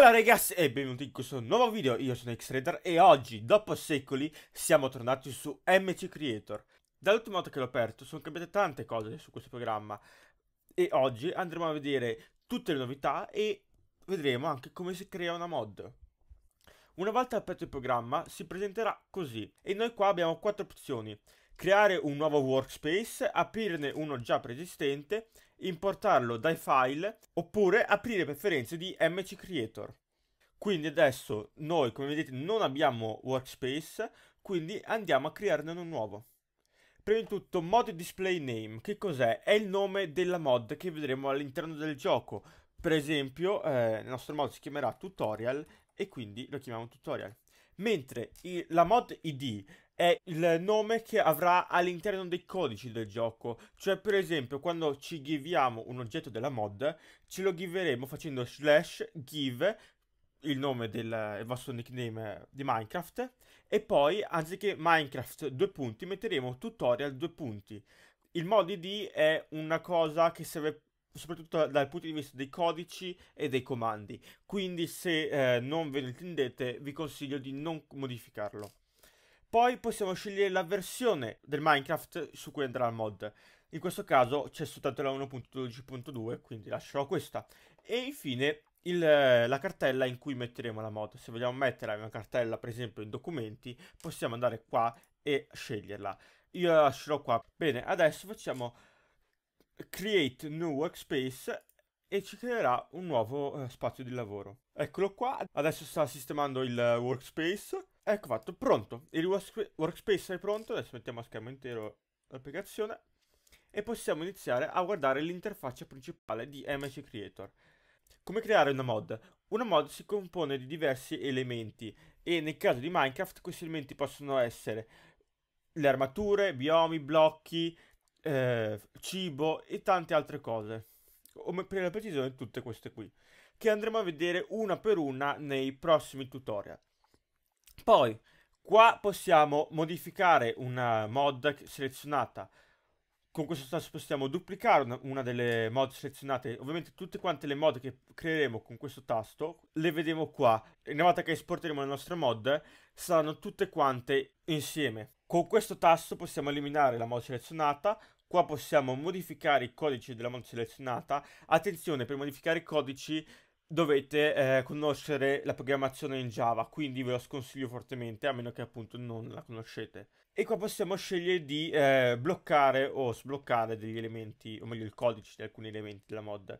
Ciao ragazzi e eh, benvenuti in questo nuovo video, io sono Xrader e oggi, dopo secoli, siamo tornati su MC Creator. Dall'ultima volta che l'ho aperto sono cambiate tante cose su questo programma e oggi andremo a vedere tutte le novità e vedremo anche come si crea una mod. Una volta aperto il programma si presenterà così e noi qua abbiamo quattro opzioni. Creare un nuovo workspace, aprirne uno già preesistente, importarlo dai file oppure aprire preferenze di MC Creator. Quindi adesso noi come vedete non abbiamo workspace, quindi andiamo a crearne uno nuovo. Prima di tutto mod display name, che cos'è? È il nome della mod che vedremo all'interno del gioco. Per esempio eh, il nostro mod si chiamerà tutorial e quindi lo chiamiamo tutorial. Mentre il, la mod ID è il nome che avrà all'interno dei codici del gioco, cioè per esempio quando ci giviamo un oggetto della mod, ce lo giveremo facendo slash give il nome del il vostro nickname di Minecraft e poi anziché Minecraft due punti metteremo tutorial due punti. Il mod ID è una cosa che serve soprattutto dal punto di vista dei codici e dei comandi. Quindi se eh, non ve ne intendete vi consiglio di non modificarlo. Poi possiamo scegliere la versione del Minecraft su cui andrà il mod. In questo caso c'è soltanto la 1.12.2, quindi lascerò questa. E infine il, eh, la cartella in cui metteremo la mod. Se vogliamo mettere una cartella, per esempio, in documenti, possiamo andare qua e sceglierla. Io la lascerò qua. Bene, adesso facciamo create new workspace e ci creerà un nuovo eh, spazio di lavoro. Eccolo qua, adesso sta sistemando il workspace. Ecco fatto, pronto. Il workspace è pronto, adesso mettiamo a schermo intero l'applicazione e possiamo iniziare a guardare l'interfaccia principale di MC Creator. Come creare una mod? Una mod si compone di diversi elementi e nel caso di Minecraft questi elementi possono essere le armature, biomi, blocchi, eh, cibo e tante altre cose. O per la precisione tutte queste qui, che andremo a vedere una per una nei prossimi tutorial. Poi, qua possiamo modificare una mod selezionata con questo tasto possiamo duplicare una, una, delle mod selezionate. Ovviamente tutte quante le mod che creeremo con questo tasto le vedremo qua. Una volta che esporteremo le nostre mod saranno tutte quante insieme. Con questo tasto possiamo eliminare la mod selezionata. Qua possiamo modificare i codici della mod selezionata. Attenzione, per modificare i codici dovete eh, conoscere la programmazione in Java, quindi ve lo sconsiglio fortemente, a meno che appunto non la conoscete. E qua possiamo scegliere di eh, bloccare o sbloccare degli elementi, o meglio il codice di alcuni elementi della mod.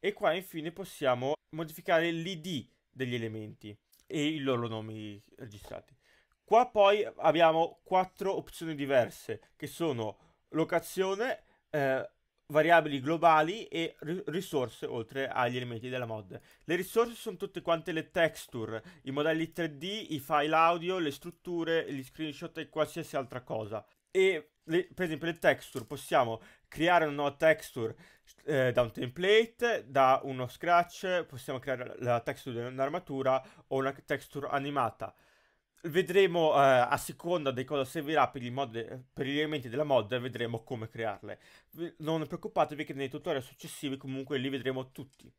E qua infine possiamo modificare l'id degli elementi e i loro nomi registrati. Qua poi abbiamo quattro opzioni diverse che sono locazione, eh, variabili globali e ri- risorse oltre agli elementi della mod. Le risorse sono tutte quante le texture, i modelli 3D, i file audio, le strutture, gli screenshot e qualsiasi altra cosa. E le, per esempio le texture, possiamo creare una nuova texture eh, da un template, da uno scratch, possiamo creare la texture di un'armatura o una texture animata vedremo eh, a seconda di cosa servirà per, mod, per, gli elementi della mod, vedremo come crearle. Non preoccupatevi che nei tutorial successivi comunque li vedremo tutti.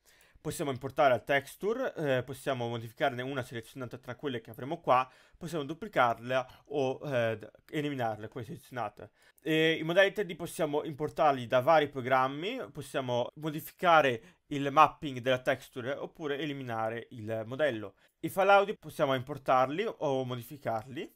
Possiamo importare la texture, eh, possiamo modificarne una selezionata tra quelle che avremo qua, possiamo duplicarla o eh, eliminarle, quelle selezionate. E I modelli 3D possiamo importarli da vari programmi, possiamo modificare il mapping della texture oppure eliminare il modello. I file audio possiamo importarli o modificarli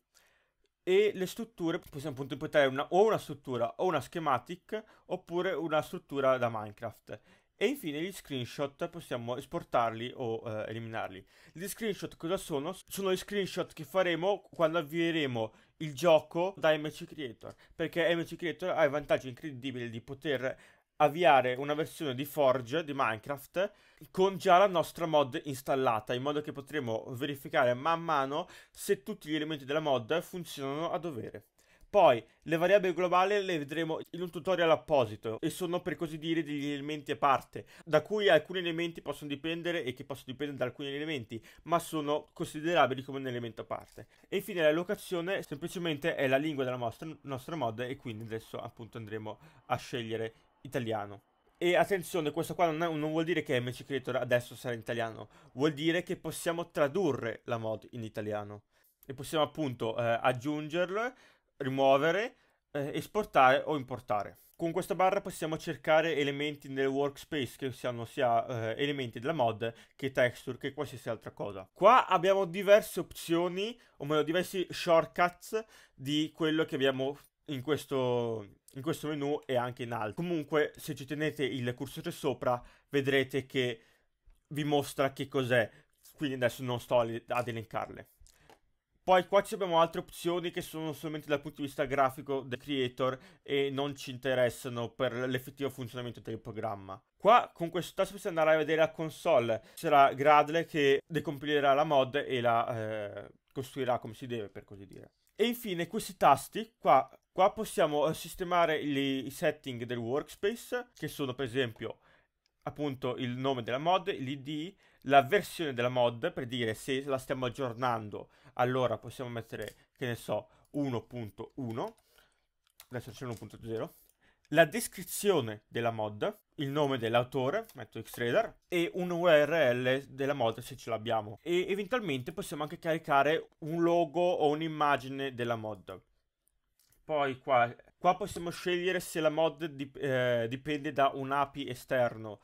e le strutture possiamo appunto importare una, o una struttura o una schematic oppure una struttura da Minecraft. E infine gli screenshot possiamo esportarli o eh, eliminarli. Gli screenshot cosa sono? Sono gli screenshot che faremo quando avvieremo il gioco da MC Creator, perché MC Creator ha il vantaggio incredibile di poter avviare una versione di Forge di Minecraft con già la nostra mod installata, in modo che potremo verificare man mano se tutti gli elementi della mod funzionano a dovere. Poi le variabili globali le vedremo in un tutorial apposito e sono per così dire degli elementi a parte, da cui alcuni elementi possono dipendere e che possono dipendere da alcuni elementi, ma sono considerabili come un elemento a parte. E infine la locazione semplicemente è la lingua della nostra, nostra mod e quindi adesso appunto andremo a scegliere italiano. E attenzione, questo qua non, è, non vuol dire che MC Creator adesso sarà in italiano, vuol dire che possiamo tradurre la mod in italiano. E possiamo appunto eh, aggiungerlo, rimuovere, eh, esportare o importare. Con questa barra possiamo cercare elementi nel workspace che siano sia eh, elementi della mod che texture che qualsiasi altra cosa. Qua abbiamo diverse opzioni, o meglio diversi shortcuts di quello che abbiamo in questo in questo menu e anche in alto. Comunque se ci tenete il cursore sopra vedrete che vi mostra che cos'è, quindi adesso non sto ad elencarle. Poi qua ci abbiamo altre opzioni che sono solamente dal punto di vista grafico del creator e non ci interessano per l'effettivo funzionamento del programma. Qua con questo tasto possiamo andare a vedere la console, sarà Gradle che decompilerà la mod e la eh, costruirà come si deve per così dire. E infine questi tasti qua Qua possiamo eh, sistemare i setting del workspace, che sono per esempio appunto il nome della mod, l'id, la versione della mod, per dire se la stiamo aggiornando, allora possiamo mettere, che ne so, 1.1, adesso c'è 1.0, la descrizione della mod, il nome dell'autore, metto Xtrader, e un URL della mod se ce l'abbiamo. E eventualmente possiamo anche caricare un logo o un'immagine della mod. Poi qua, qua possiamo scegliere se la mod dip- eh, dipende da un API esterno.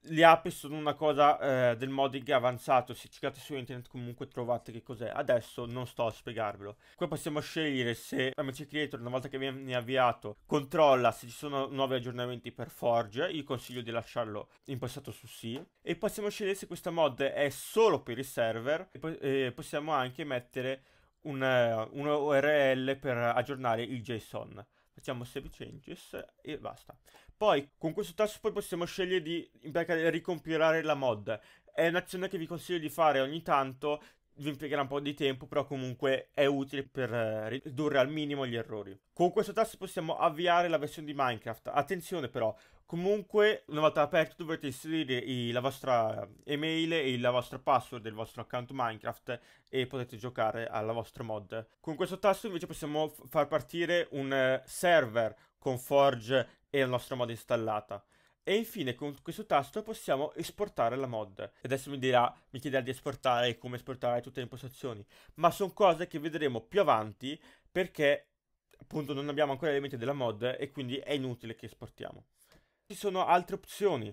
Le API sono una cosa eh, del modding avanzato, se cercate su internet comunque trovate che cos'è. Adesso non sto a spiegarvelo. Qua possiamo scegliere se MC Creator, una volta che viene avviato, controlla se ci sono nuovi aggiornamenti per Forge. Io consiglio di lasciarlo impostato su sì. E possiamo scegliere se questa mod è solo per i server. E po- eh, possiamo anche mettere un, eh, un URL per aggiornare il JSON. Facciamo save changes e basta. Poi con questo tasto poi possiamo scegliere di ricompilare la mod. È un'azione che vi consiglio di fare ogni tanto, vi impiegherà un po' di tempo, però comunque è utile per eh, ridurre al minimo gli errori. Con questo tasto possiamo avviare la versione di Minecraft. Attenzione però, Comunque, una volta aperto, dovrete inserire i, la vostra email e la vostra password del vostro account Minecraft e potete giocare alla vostra mod. Con questo tasto invece possiamo far partire un eh, server con Forge e la nostra mod installata. E infine con questo tasto possiamo esportare la mod. adesso mi, dirà, mi chiederà di esportare e come esportare tutte le impostazioni. Ma sono cose che vedremo più avanti perché appunto non abbiamo ancora elementi della mod e quindi è inutile che esportiamo ci sono altre opzioni.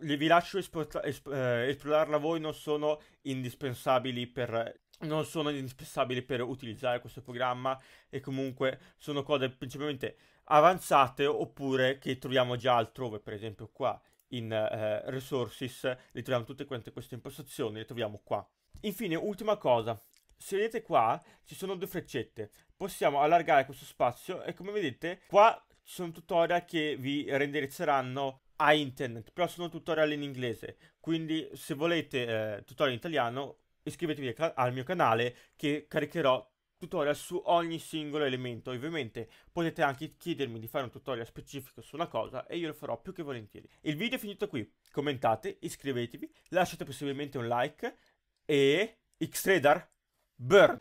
Vi lascio espor- esp- eh, esplorarla voi, non sono indispensabili per non sono indispensabili per utilizzare questo programma e comunque sono cose principalmente avanzate oppure che troviamo già altrove, per esempio qua in eh, resources, le troviamo tutte quante queste impostazioni, le troviamo qua. Infine, ultima cosa, se vedete qua ci sono due freccette, possiamo allargare questo spazio e come vedete qua sono tutorial che vi renderizzeranno a internet, però sono tutorial in inglese, quindi se volete eh, tutorial in italiano iscrivetevi al mio canale che caricherò tutorial su ogni singolo elemento. Ovviamente potete anche chiedermi di fare un tutorial specifico su una cosa e io lo farò più che volentieri. Il video è finito qui, commentate, iscrivetevi, lasciate possibilmente un like e X-Radar Burn!